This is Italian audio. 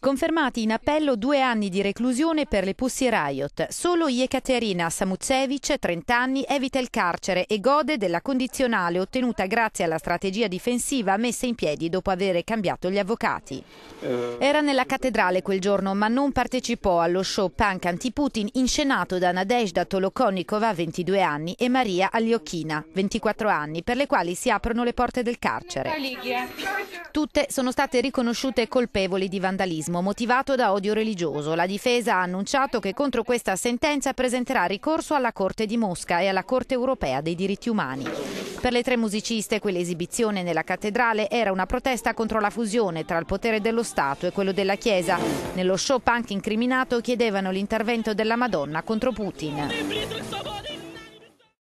Confermati in appello due anni di reclusione per le Pussy Riot. Solo Yekaterina Samutsevich, 30 anni, evita il carcere e gode della condizionale ottenuta grazie alla strategia difensiva messa in piedi dopo aver cambiato gli avvocati. Eh. Era nella cattedrale quel giorno ma non partecipò allo show punk anti-Putin inscenato da Nadezhda Tolokonikova, 22 anni, e Maria Aliochina, 24 anni, per le quali si aprono le porte del carcere. Tutte sono state riconosciute ritenute colpevoli di vandalismo motivato da odio religioso. La difesa ha annunciato che contro questa sentenza presenterà ricorso alla Corte di Mosca e alla Corte europea dei diritti umani. Per le tre musiciste quell'esibizione nella cattedrale era una protesta contro la fusione tra il potere dello Stato e quello della Chiesa. Nello show punk incriminato chiedevano l'intervento della Madonna contro Putin.